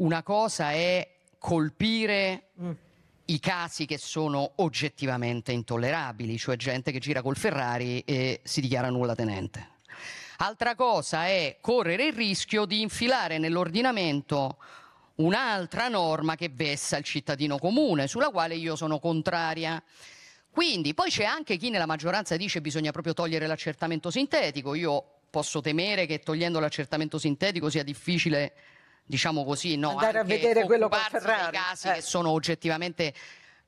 Una cosa è colpire mm. i casi che sono oggettivamente intollerabili, cioè gente che gira col Ferrari e si dichiara nulla tenente. Altra cosa è correre il rischio di infilare nell'ordinamento un'altra norma che vessa il cittadino comune, sulla quale io sono contraria. Quindi poi c'è anche chi nella maggioranza dice che bisogna proprio togliere l'accertamento sintetico. Io posso temere che togliendo l'accertamento sintetico sia difficile diciamo così, no, andare a vedere quello con Ferrari. casi eh. che sono oggettivamente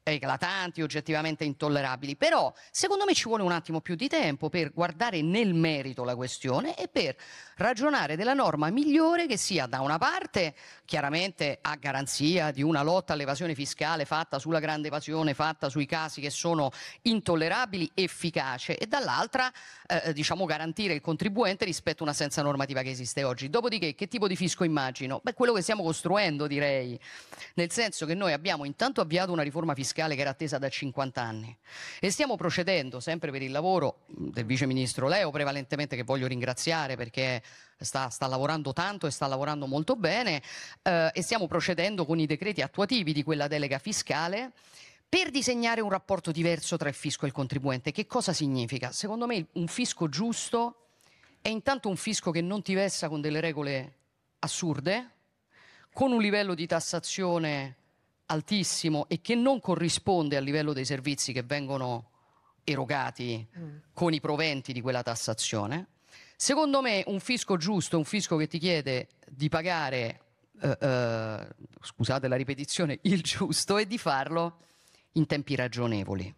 eclatanti, oggettivamente intollerabili, però secondo me ci vuole un attimo più di tempo per guardare nel merito la questione e per ragionare della norma migliore che sia da una parte chiaramente a garanzia di una lotta all'evasione fiscale fatta sulla grande evasione, fatta sui casi che sono intollerabili, efficace e dall'altra eh, eh diciamo garantire il contribuente rispetto a una senza normativa che esiste oggi. Dopodiché che tipo di fisco immagino? Beh, quello che stiamo costruendo direi, nel senso che noi abbiamo intanto avviato una riforma fiscale fiscale che era attesa da 50 anni. E stiamo procedendo sempre per il lavoro del Vice Ministro Leo, prevalentemente che voglio ringraziare perché Sta, sta, lavorando tanto e sta lavorando molto bene eh, e stiamo procedendo con i decreti attuativi di quella delega fiscale per disegnare un rapporto diverso tra il fisco e il contribuente. Che cosa significa? Secondo me un fisco giusto è intanto un fisco che non ti vessa con delle regole assurde, con un livello di tassazione altissimo e che non corrisponde al livello dei servizi che vengono erogati mm. con i proventi di quella tassazione. Secondo me un fisco giusto, un fisco che ti chiede di pagare, eh, eh, scusate la ripetizione, il giusto e di farlo in tempi ragionevoli.